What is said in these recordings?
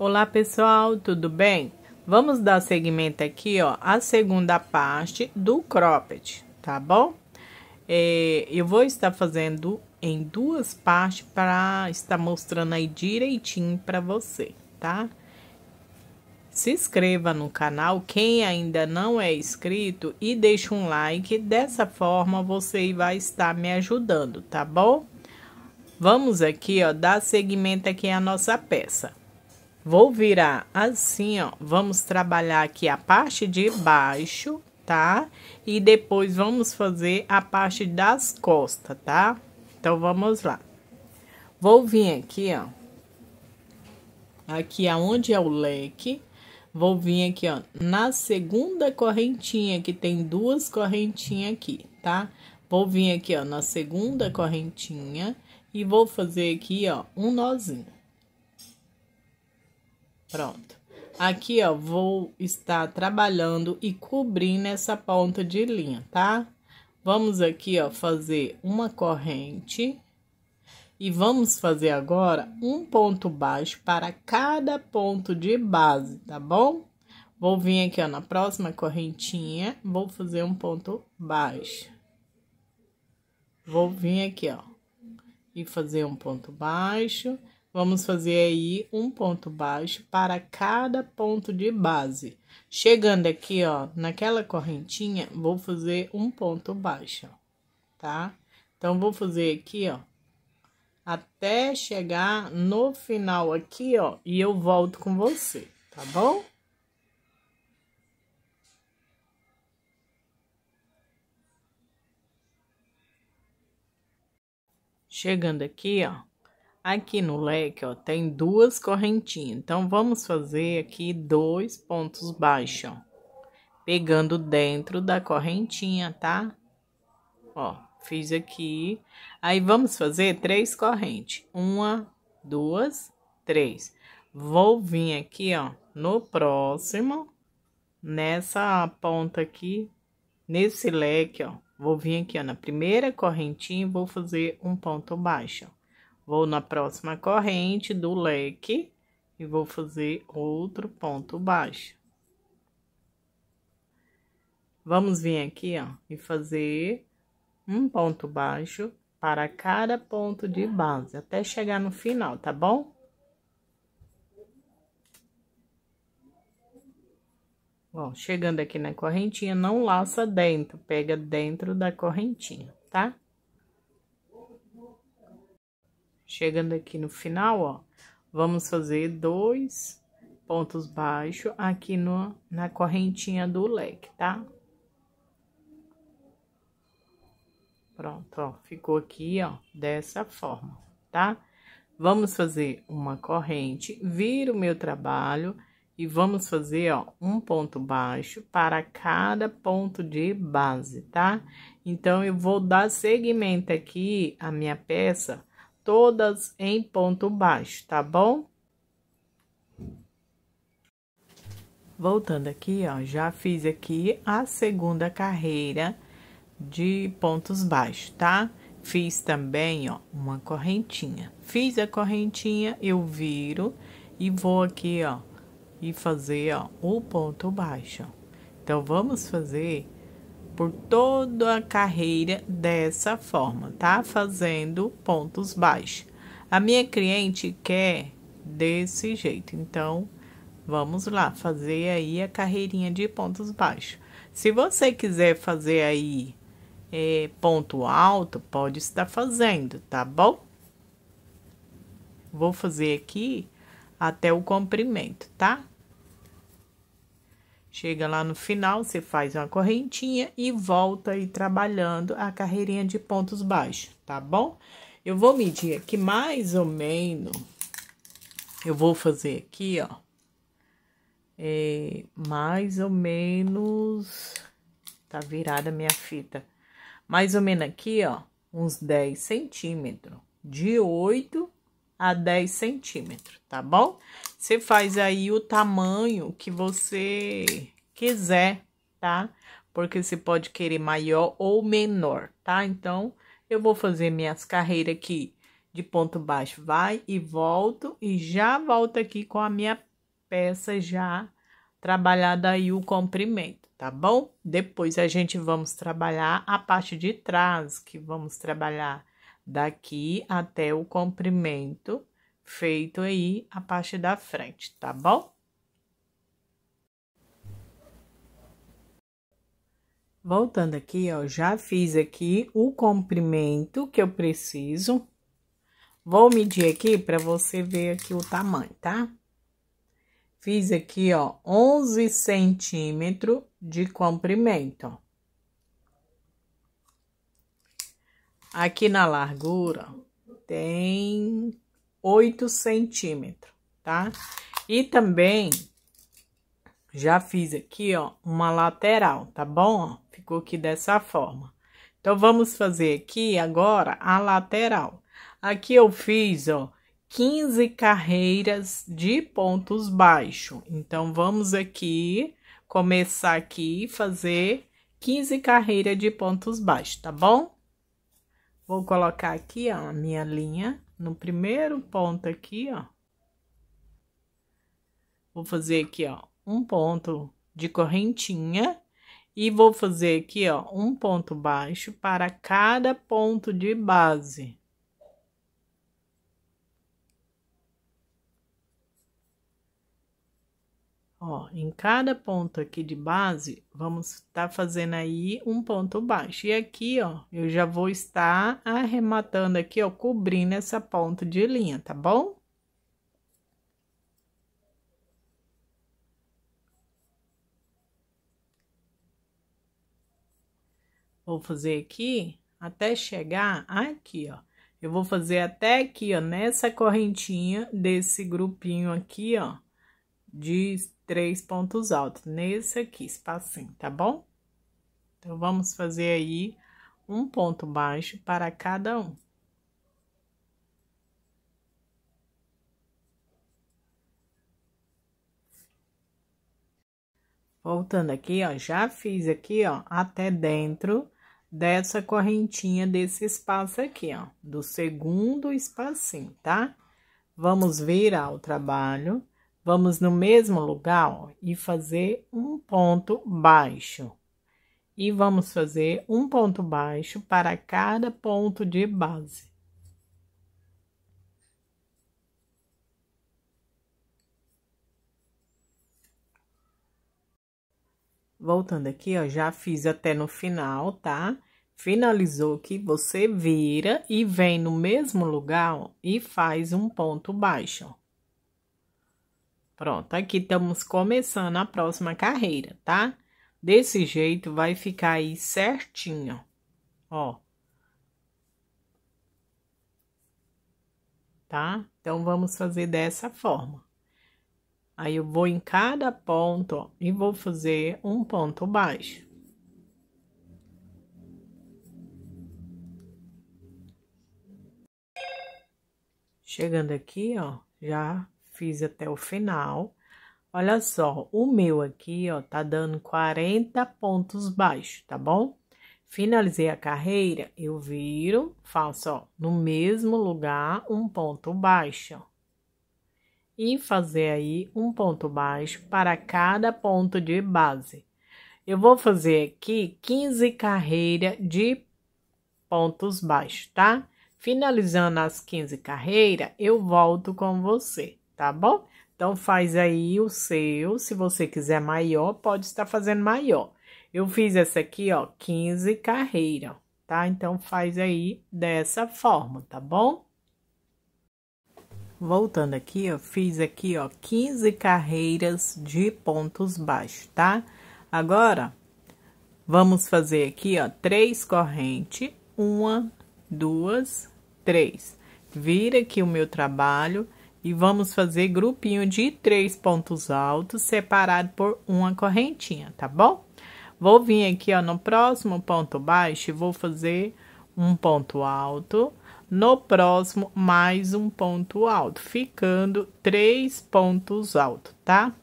Olá pessoal, tudo bem? Vamos dar seguimento aqui, ó, a segunda parte do cropped, tá bom? É, eu vou estar fazendo em duas partes para estar mostrando aí direitinho para você, tá? Se inscreva no canal quem ainda não é inscrito e deixe um like, dessa forma você vai estar me ajudando, tá bom? Vamos aqui, ó, dar seguimento aqui à nossa peça. Vou virar assim, ó. Vamos trabalhar aqui a parte de baixo, tá? E depois vamos fazer a parte das costas, tá? Então, vamos lá. Vou vir aqui, ó. Aqui aonde é o leque. Vou vir aqui, ó, na segunda correntinha, que tem duas correntinhas aqui, tá? Vou vir aqui, ó, na segunda correntinha e vou fazer aqui, ó, um nozinho. Pronto. Aqui, ó, vou estar trabalhando e cobrindo essa ponta de linha, tá? Vamos aqui, ó, fazer uma corrente. E vamos fazer agora um ponto baixo para cada ponto de base, tá bom? Vou vir aqui, ó, na próxima correntinha, vou fazer um ponto baixo. Vou vir aqui, ó, e fazer um ponto baixo Vamos fazer aí um ponto baixo para cada ponto de base. Chegando aqui, ó, naquela correntinha, vou fazer um ponto baixo, tá? Então, vou fazer aqui, ó, até chegar no final aqui, ó, e eu volto com você, tá bom? Chegando aqui, ó, Aqui no leque, ó, tem duas correntinhas. Então, vamos fazer aqui dois pontos baixos, ó. Pegando dentro da correntinha, tá? Ó, fiz aqui. Aí, vamos fazer três correntes. Uma, duas, três. Vou vir aqui, ó, no próximo, nessa ponta aqui, nesse leque, ó. Vou vir aqui, ó, na primeira correntinha e vou fazer um ponto baixo, ó. Vou na próxima corrente do leque e vou fazer outro ponto baixo. Vamos vir aqui, ó, e fazer um ponto baixo para cada ponto de base, até chegar no final, tá bom? Bom, chegando aqui na correntinha, não laça dentro, pega dentro da correntinha, tá? Chegando aqui no final, ó, vamos fazer dois pontos baixos aqui no, na correntinha do leque, tá? Pronto, ó, ficou aqui, ó, dessa forma, tá? Vamos fazer uma corrente, viro o meu trabalho e vamos fazer, ó, um ponto baixo para cada ponto de base, tá? Então, eu vou dar segmento aqui a minha peça todas em ponto baixo, tá bom? Voltando aqui, ó, já fiz aqui a segunda carreira de pontos baixos, tá? Fiz também, ó, uma correntinha. Fiz a correntinha, eu viro e vou aqui, ó, e fazer, ó, o ponto baixo. Então, vamos fazer por toda a carreira dessa forma, tá? Fazendo pontos baixos. A minha cliente quer desse jeito, então vamos lá fazer aí a carreirinha de pontos baixos. Se você quiser fazer aí é, ponto alto, pode estar fazendo, tá bom? Vou fazer aqui até o comprimento, tá? Chega lá no final, você faz uma correntinha e volta aí trabalhando a carreirinha de pontos baixos, tá bom? Eu vou medir aqui mais ou menos, eu vou fazer aqui, ó, é, mais ou menos, tá virada minha fita, mais ou menos aqui, ó, uns 10 centímetros, de 8 a 10 centímetros, tá bom? Você faz aí o tamanho que você quiser, tá? Porque você pode querer maior ou menor, tá? Então, eu vou fazer minhas carreiras aqui de ponto baixo, vai e volto. E já volto aqui com a minha peça já trabalhada aí o comprimento, tá bom? Depois a gente vamos trabalhar a parte de trás, que vamos trabalhar daqui até o comprimento feito aí a parte da frente, tá bom? Voltando aqui, ó, já fiz aqui o comprimento que eu preciso. Vou medir aqui para você ver aqui o tamanho, tá? Fiz aqui, ó, 11 centímetros de comprimento, ó. Aqui na largura tem 8 centímetros, tá? E também já fiz aqui, ó, uma lateral, tá bom? Ficou aqui dessa forma. Então, vamos fazer aqui agora a lateral. Aqui eu fiz, ó, 15 carreiras de pontos baixos. Então, vamos aqui, começar aqui, fazer 15 carreiras de pontos baixos, tá bom? Vou colocar aqui, ó, a minha linha no primeiro ponto aqui, ó. Vou fazer aqui, ó, um ponto de correntinha e vou fazer aqui, ó, um ponto baixo para cada ponto de base. Ó, em cada ponto aqui de base, vamos estar tá fazendo aí um ponto baixo. E aqui, ó, eu já vou estar arrematando aqui, ó, cobrindo essa ponta de linha, tá bom? Vou fazer aqui até chegar aqui, ó. Eu vou fazer até aqui, ó, nessa correntinha desse grupinho aqui, ó de três pontos altos, nesse aqui, espacinho, tá bom? Então, vamos fazer aí um ponto baixo para cada um. Voltando aqui, ó, já fiz aqui, ó, até dentro dessa correntinha desse espaço aqui, ó, do segundo espacinho, tá? Vamos virar o trabalho Vamos no mesmo lugar ó, e fazer um ponto baixo. E vamos fazer um ponto baixo para cada ponto de base. Voltando aqui, ó, já fiz até no final, tá? Finalizou aqui, você vira e vem no mesmo lugar ó, e faz um ponto baixo, ó. Pronto, aqui estamos começando a próxima carreira, tá? Desse jeito vai ficar aí certinho, ó. Tá? Então, vamos fazer dessa forma. Aí, eu vou em cada ponto ó, e vou fazer um ponto baixo. Chegando aqui, ó, já fiz até o final. Olha só, o meu aqui, ó, tá dando 40 pontos baixos, tá bom? Finalizei a carreira, eu viro, faço, ó, no mesmo lugar, um ponto baixo. E fazer aí um ponto baixo para cada ponto de base. Eu vou fazer aqui 15 carreiras de pontos baixos, tá? Finalizando as 15 carreiras, eu volto com você tá bom? Então, faz aí o seu, se você quiser maior, pode estar fazendo maior. Eu fiz essa aqui, ó, 15 carreira, tá? Então, faz aí dessa forma, tá bom? Voltando aqui, ó, fiz aqui, ó, 15 carreiras de pontos baixos, tá? Agora, vamos fazer aqui, ó, três corrente, uma, duas, três. Vira aqui o meu trabalho e vamos fazer grupinho de três pontos altos separado por uma correntinha, tá bom? Vou vir aqui, ó, no próximo ponto baixo e vou fazer um ponto alto. No próximo, mais um ponto alto, ficando três pontos altos, tá?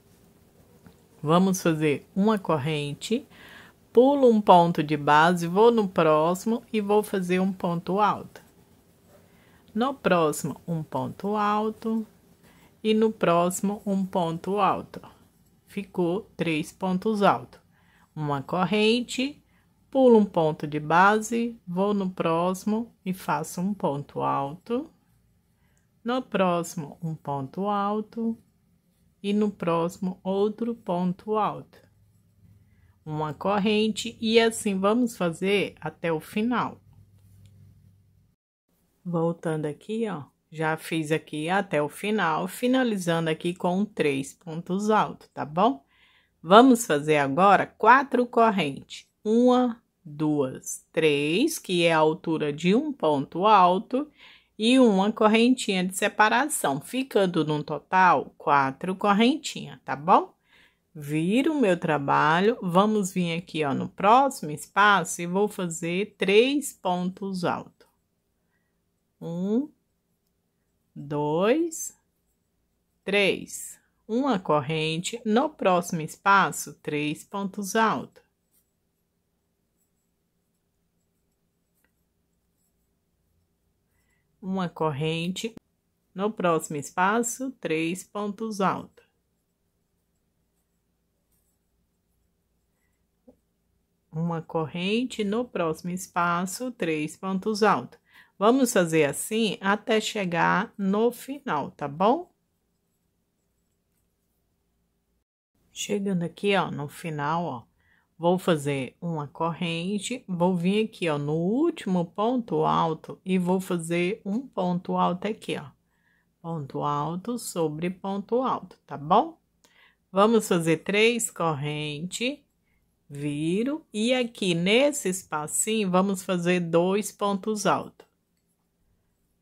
Vamos fazer uma corrente, pulo um ponto de base, vou no próximo e vou fazer um ponto alto. No próximo, um ponto alto. E no próximo, um ponto alto. Ficou três pontos altos. Uma corrente, pulo um ponto de base, vou no próximo e faço um ponto alto. No próximo, um ponto alto. E no próximo, outro ponto alto. Uma corrente, e assim vamos fazer até o final. Voltando aqui, ó, já fiz aqui até o final, finalizando aqui com três pontos altos, tá bom? Vamos fazer agora quatro correntes. Uma, duas, três, que é a altura de um ponto alto, e uma correntinha de separação, ficando no total quatro correntinhas, tá bom? Viro o meu trabalho, vamos vir aqui ó, no próximo espaço e vou fazer três pontos altos. Um, dois, três. Uma corrente. No próximo espaço, três pontos altos. Uma corrente. No próximo espaço, três pontos altos. Uma corrente no próximo espaço, três pontos altos. Vamos fazer assim até chegar no final, tá bom? Chegando aqui, ó, no final, ó, vou fazer uma corrente, vou vir aqui, ó, no último ponto alto e vou fazer um ponto alto aqui, ó. Ponto alto sobre ponto alto, tá bom? Vamos fazer três correntes viro e aqui nesse espacinho vamos fazer dois pontos altos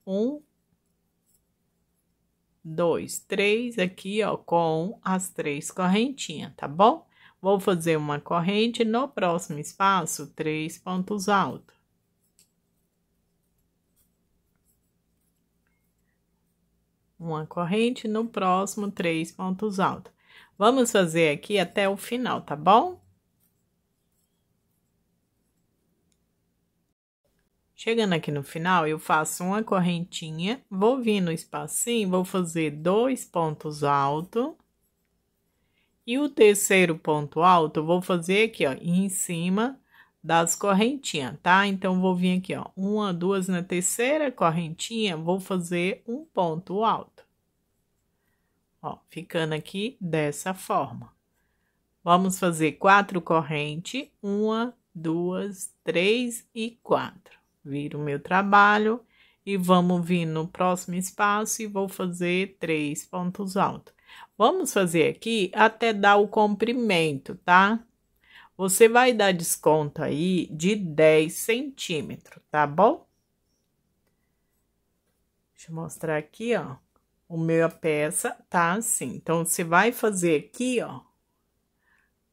um, dois, três, aqui, ó, com as três correntinhas, tá bom? Vou fazer uma corrente no próximo espaço, três pontos altos. Uma corrente no próximo, três pontos altos. Vamos fazer aqui até o final, tá bom? Chegando aqui no final, eu faço uma correntinha, vou vir no espacinho, vou fazer dois pontos altos. E o terceiro ponto alto, vou fazer aqui, ó, em cima das correntinhas, tá? Então, vou vir aqui, ó, uma, duas, na terceira correntinha, vou fazer um ponto alto. Ó, ficando aqui dessa forma. Vamos fazer quatro correntes, uma, duas, três e quatro vir o meu trabalho e vamos vir no próximo espaço e vou fazer três pontos altos. Vamos fazer aqui até dar o comprimento, tá? Você vai dar desconto aí de 10 centímetros, tá bom? Deixa eu mostrar aqui, ó. O meu peça tá assim. Então, você vai fazer aqui, ó.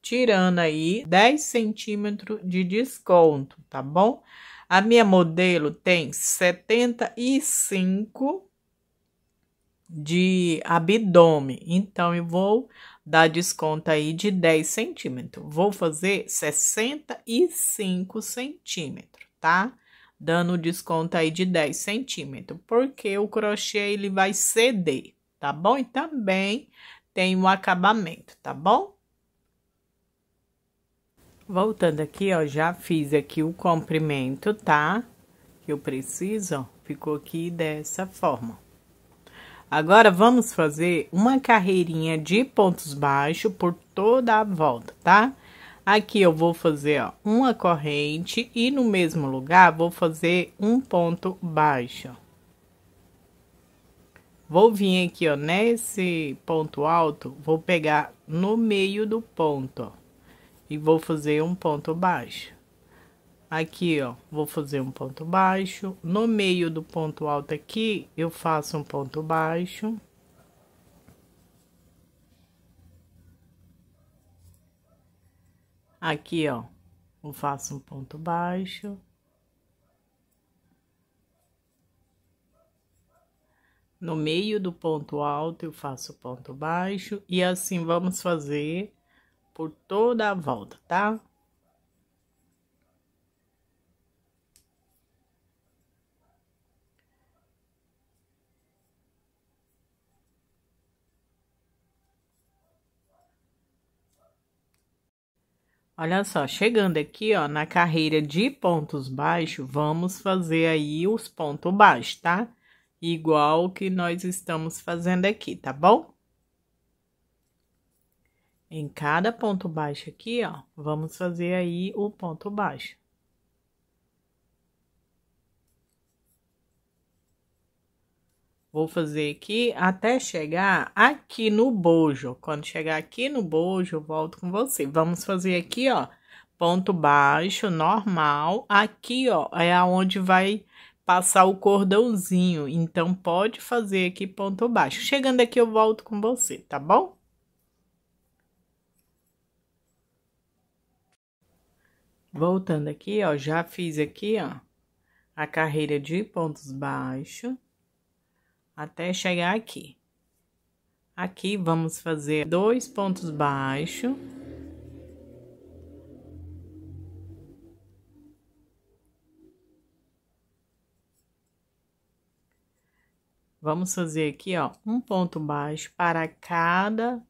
Tirando aí 10 centímetros de desconto, tá bom? A minha modelo tem 75 de abdômen, então eu vou dar desconto aí de 10 centímetros. Vou fazer 65 centímetros, tá? Dando desconto aí de 10 centímetros, porque o crochê ele vai ceder, tá bom? E também tem o acabamento, tá bom? Voltando aqui, ó, já fiz aqui o comprimento, tá? Que eu preciso, ó, ficou aqui dessa forma. Agora, vamos fazer uma carreirinha de pontos baixos por toda a volta, tá? Aqui eu vou fazer, ó, uma corrente e no mesmo lugar vou fazer um ponto baixo. Vou vir aqui, ó, nesse ponto alto, vou pegar no meio do ponto, ó e vou fazer um ponto baixo. Aqui, ó, vou fazer um ponto baixo. No meio do ponto alto aqui, eu faço um ponto baixo. Aqui, ó, eu faço um ponto baixo. No meio do ponto alto, eu faço ponto baixo. E assim, vamos fazer por toda a volta, tá? Olha só, chegando aqui, ó, na carreira de pontos baixos, vamos fazer aí os pontos baixos, tá? Igual que nós estamos fazendo aqui, tá bom? Em cada ponto baixo aqui, ó, vamos fazer aí o ponto baixo. Vou fazer aqui até chegar aqui no bojo. Quando chegar aqui no bojo, eu volto com você. Vamos fazer aqui, ó, ponto baixo, normal. Aqui, ó, é aonde vai passar o cordãozinho. Então, pode fazer aqui ponto baixo. Chegando aqui, eu volto com você, tá bom? Voltando aqui, ó, já fiz aqui, ó, a carreira de pontos baixos até chegar aqui. Aqui vamos fazer dois pontos baixos. Vamos fazer aqui, ó, um ponto baixo para cada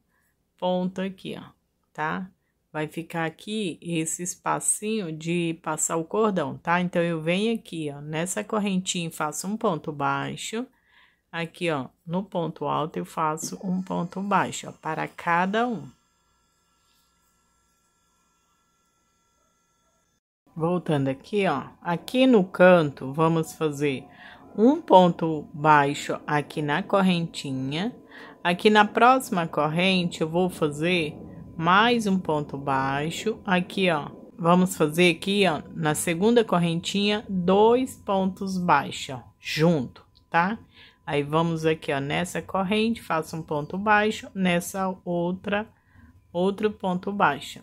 ponto aqui, ó, tá? vai ficar aqui esse espacinho de passar o cordão, tá? Então, eu venho aqui, ó, nessa correntinha faço um ponto baixo. Aqui, ó, no ponto alto eu faço um ponto baixo, ó, para cada um. Voltando aqui, ó, aqui no canto, vamos fazer um ponto baixo aqui na correntinha. Aqui na próxima corrente, eu vou fazer mais um ponto baixo, aqui ó, vamos fazer aqui ó, na segunda correntinha, dois pontos baixos, ó, junto, tá? Aí vamos aqui ó, nessa corrente, faço um ponto baixo, nessa outra, outro ponto baixo.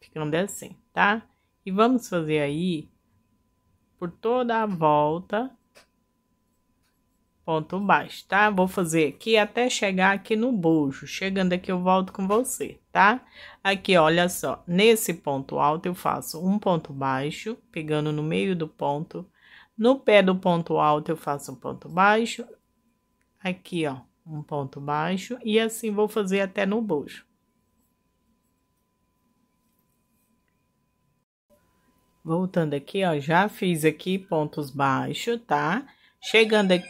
Ficando assim, tá? E vamos fazer aí por toda a volta ponto baixo, tá? Vou fazer aqui até chegar aqui no bojo. Chegando aqui, eu volto com você, tá? Aqui, olha só, nesse ponto alto, eu faço um ponto baixo, pegando no meio do ponto. No pé do ponto alto, eu faço um ponto baixo. Aqui, ó, um ponto baixo. E assim, vou fazer até no bojo. Voltando aqui, ó, já fiz aqui pontos baixos, tá? Chegando aqui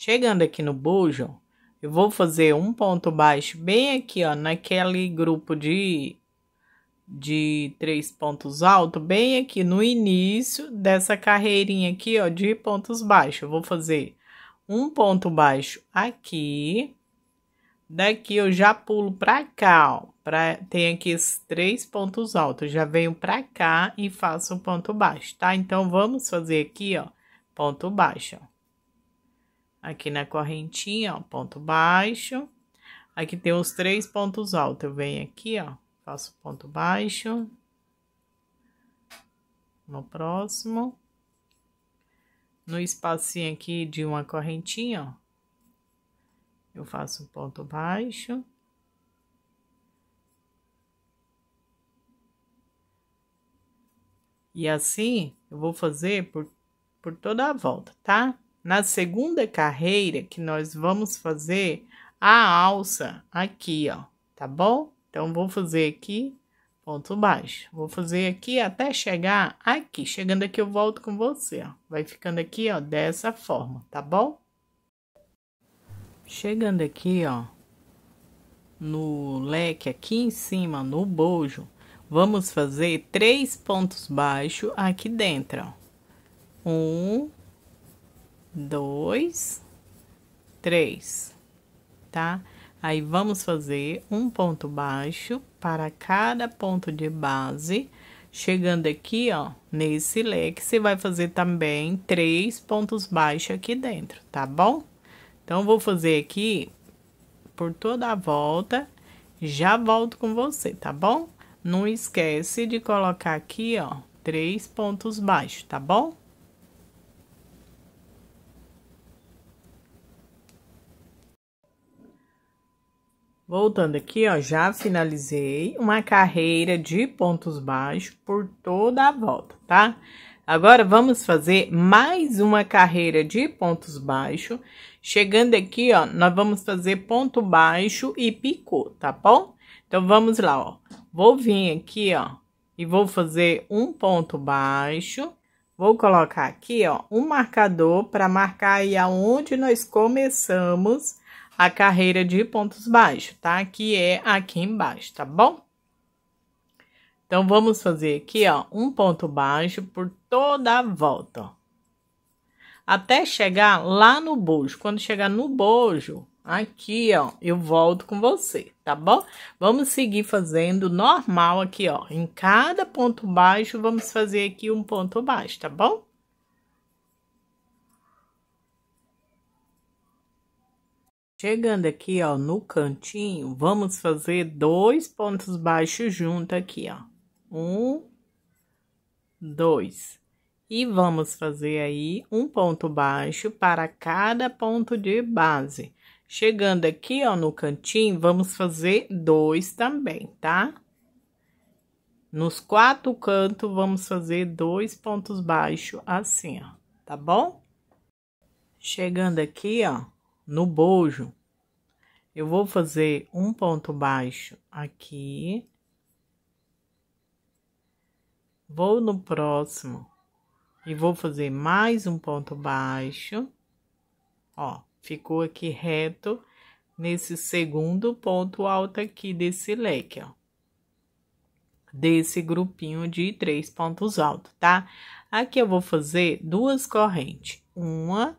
Chegando aqui no bujo, eu vou fazer um ponto baixo bem aqui, ó, naquele grupo de, de três pontos altos, bem aqui no início dessa carreirinha aqui, ó, de pontos baixos. Eu vou fazer um ponto baixo aqui, daqui eu já pulo para cá, ó, pra, tem aqui esses três pontos altos, já venho para cá e faço um ponto baixo, tá? Então, vamos fazer aqui, ó, ponto baixo, ó. Aqui na correntinha, ó, ponto baixo. Aqui tem os três pontos altos. Eu venho aqui, ó, faço ponto baixo. No próximo. No espacinho aqui de uma correntinha, ó. Eu faço ponto baixo. E assim, eu vou fazer por, por toda a volta, tá? Na segunda carreira que nós vamos fazer a alça aqui, ó, tá bom? Então, vou fazer aqui ponto baixo. Vou fazer aqui até chegar aqui. Chegando aqui, eu volto com você, ó. Vai ficando aqui, ó, dessa forma, tá bom? Chegando aqui, ó, no leque aqui em cima, no bojo, vamos fazer três pontos baixos aqui dentro, ó. Um, dois, três, tá? Aí, vamos fazer um ponto baixo para cada ponto de base. Chegando aqui, ó, nesse leque, você vai fazer também três pontos baixos aqui dentro, tá bom? Então, vou fazer aqui por toda a volta. Já volto com você, tá bom? Não esquece de colocar aqui, ó, três pontos baixos, tá bom? Voltando aqui, ó, já finalizei uma carreira de pontos baixos por toda a volta, tá? Agora vamos fazer mais uma carreira de pontos baixos. Chegando aqui, ó, nós vamos fazer ponto baixo e picô, tá bom? Então vamos lá, ó. Vou vir aqui, ó, e vou fazer um ponto baixo. Vou colocar aqui, ó, um marcador para marcar aí aonde nós começamos a carreira de pontos baixos, tá? Que é aqui embaixo, tá bom? Então, vamos fazer aqui, ó, um ponto baixo por toda a volta, ó. Até chegar lá no bojo. Quando chegar no bojo, aqui, ó, eu volto com você, tá bom? Vamos seguir fazendo normal aqui, ó. Em cada ponto baixo, vamos fazer aqui um ponto baixo, tá bom? Chegando aqui, ó, no cantinho, vamos fazer dois pontos baixos junto aqui, ó. Um, dois. E vamos fazer aí um ponto baixo para cada ponto de base. Chegando aqui, ó, no cantinho, vamos fazer dois também, tá? Nos quatro cantos, vamos fazer dois pontos baixos assim, ó, tá bom? Chegando aqui, ó no bojo, eu vou fazer um ponto baixo aqui. Vou no próximo e vou fazer mais um ponto baixo. Ó, ficou aqui reto nesse segundo ponto alto aqui desse leque, ó. Desse grupinho de três pontos altos, tá? Aqui eu vou fazer duas correntes. Uma,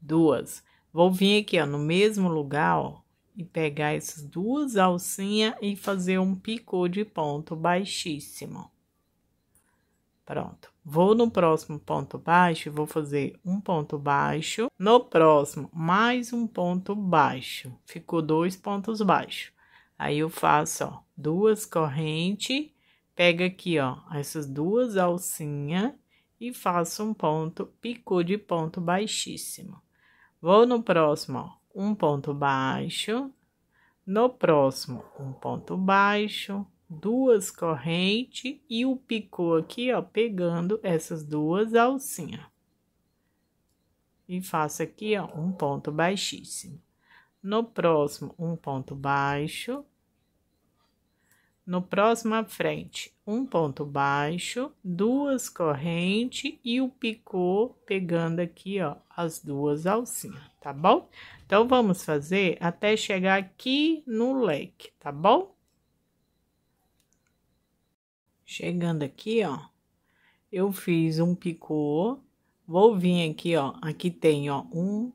duas. Vou vir aqui, ó, no mesmo lugar, ó, e pegar essas duas alcinhas e fazer um picô de ponto baixíssimo. Pronto. Vou no próximo ponto baixo e vou fazer um ponto baixo. No próximo, mais um ponto baixo. Ficou dois pontos baixos. Aí, eu faço, ó, duas correntes, pega aqui, ó, essas duas alcinhas e faço um ponto, picô de ponto baixíssimo. Vou no próximo, ó, um ponto baixo. No próximo, um ponto baixo, duas correntes e o picô aqui, ó, pegando essas duas alcinhas. E faço aqui, ó, um ponto baixíssimo. No próximo, um ponto baixo, no próximo à frente, um ponto baixo, duas correntes e o picô pegando aqui, ó, as duas alcinhas, tá bom? Então, vamos fazer até chegar aqui no leque, tá bom? Chegando aqui, ó, eu fiz um picô, vou vir aqui, ó, aqui tem, ó, um,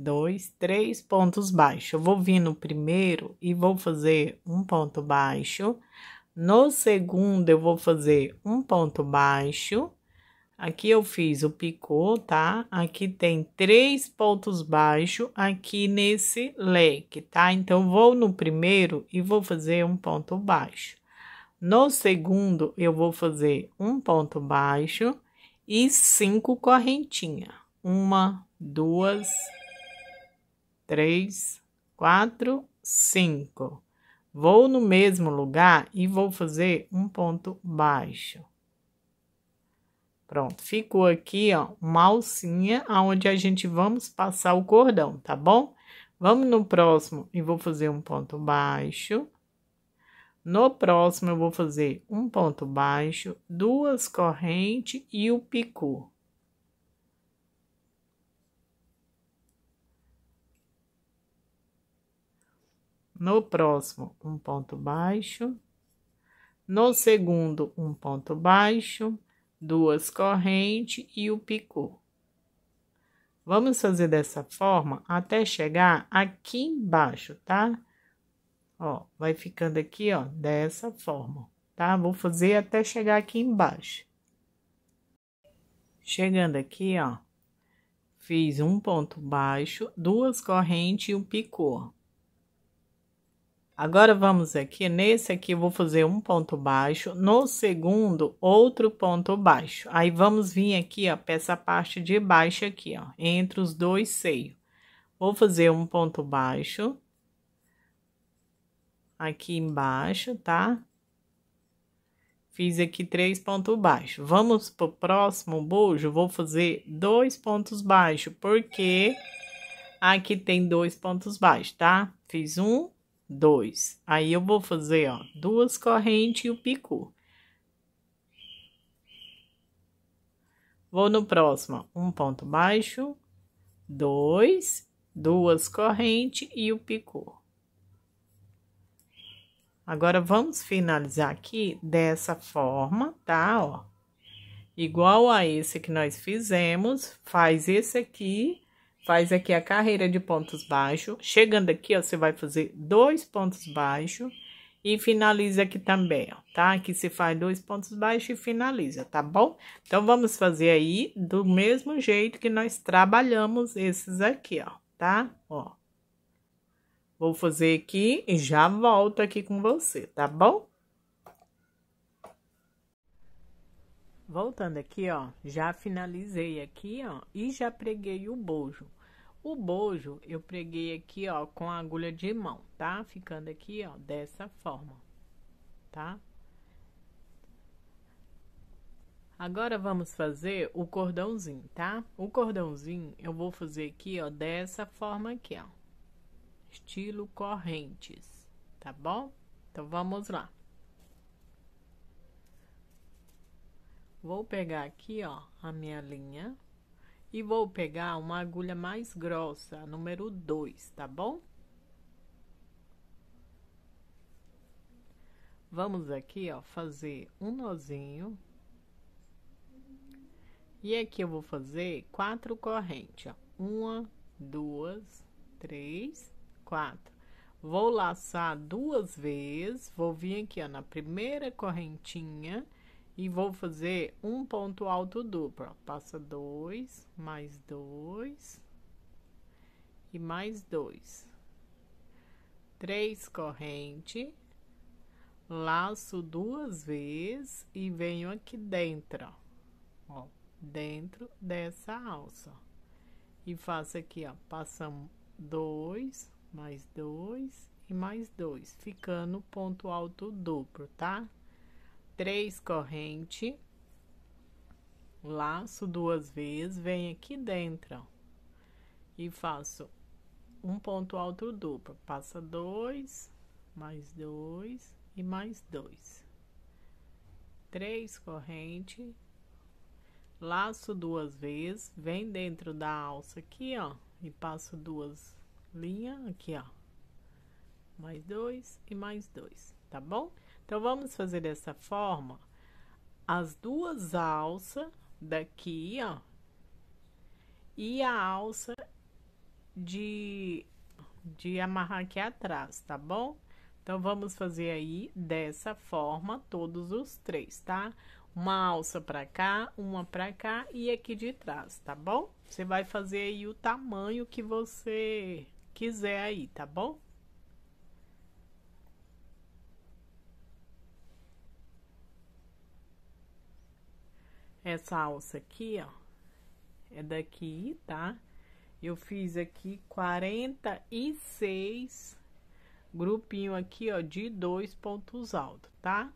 dois, três pontos baixos. Eu vou vir no primeiro e vou fazer um ponto baixo. No segundo, eu vou fazer um ponto baixo. Aqui eu fiz o picô, tá? Aqui tem três pontos baixos aqui nesse leque, tá? Então, vou no primeiro e vou fazer um ponto baixo. No segundo, eu vou fazer um ponto baixo e cinco correntinhas. Uma, duas, três, quatro, cinco. Vou no mesmo lugar e vou fazer um ponto baixo. Pronto, ficou aqui, ó, uma alcinha aonde a gente vamos passar o cordão, tá bom? Vamos no próximo e vou fazer um ponto baixo. No próximo, eu vou fazer um ponto baixo, duas correntes e o picu. No próximo, um ponto baixo. No segundo, um ponto baixo, duas correntes e o picô. Vamos fazer dessa forma até chegar aqui embaixo, tá? Ó, vai ficando aqui, ó, dessa forma, tá? Vou fazer até chegar aqui embaixo. Chegando aqui, ó, fiz um ponto baixo, duas correntes e um picô. Agora, vamos aqui, nesse aqui, vou fazer um ponto baixo, no segundo, outro ponto baixo. Aí, vamos vir aqui, ó, pra essa parte de baixo aqui, ó, entre os dois seios. Vou fazer um ponto baixo. Aqui embaixo, tá? Fiz aqui três pontos baixos. Vamos pro próximo bojo, vou fazer dois pontos baixos, porque aqui tem dois pontos baixos, tá? Fiz um, dois. Aí eu vou fazer, ó, duas correntes e o pico. Vou no próximo, um ponto baixo, dois, duas correntes e o picô. Agora, vamos finalizar aqui dessa forma, tá? Ó, igual a esse que nós fizemos, faz esse aqui faz aqui a carreira de pontos baixos. Chegando aqui, ó, você vai fazer dois pontos baixos e finaliza aqui também, ó, tá? Aqui você faz dois pontos baixos e finaliza, tá bom? Então, vamos fazer aí do mesmo jeito que nós trabalhamos esses aqui, ó, tá? Ó. Vou fazer aqui e já volto aqui com você, tá bom? Voltando aqui, ó, já finalizei aqui, ó, e já preguei o bojo. O bojo eu preguei aqui, ó, com a agulha de mão, tá? Ficando aqui, ó, dessa forma, tá? Agora vamos fazer o cordãozinho, tá? O cordãozinho eu vou fazer aqui, ó, dessa forma aqui, ó. Estilo correntes, tá bom? Então vamos lá. Vou pegar aqui, ó, a minha linha e vou pegar uma agulha mais grossa, número 2, tá bom? Vamos aqui, ó, fazer um nozinho. E aqui eu vou fazer quatro correntes, ó. Uma, duas, três, quatro. Vou laçar duas vezes, vou vir aqui, ó, na primeira correntinha e vou fazer um ponto alto duplo. Passa dois, mais dois e mais dois. Três corrente, laço duas vezes e venho aqui dentro, ó, dentro dessa alça. E faço aqui, ó, passamos dois, mais dois e mais dois, ficando ponto alto duplo, tá? três corrente, laço duas vezes, vem aqui dentro, ó, e faço um ponto alto duplo, passa dois, mais dois e mais dois. Três corrente, laço duas vezes, vem dentro da alça aqui, ó, e passo duas linhas aqui, ó. Mais dois e mais dois, tá bom? Então, vamos fazer dessa forma. As duas alças daqui, ó. E a alça de, de amarrar aqui atrás, tá bom? Então, vamos fazer aí dessa forma todos os três, tá? Uma alça pra cá, uma pra cá e aqui de trás, tá bom? Você vai fazer aí o tamanho que você quiser aí, tá bom? Essa alça aqui, ó, é daqui, tá? Eu fiz aqui 46 grupinho aqui, ó, de dois pontos altos, tá?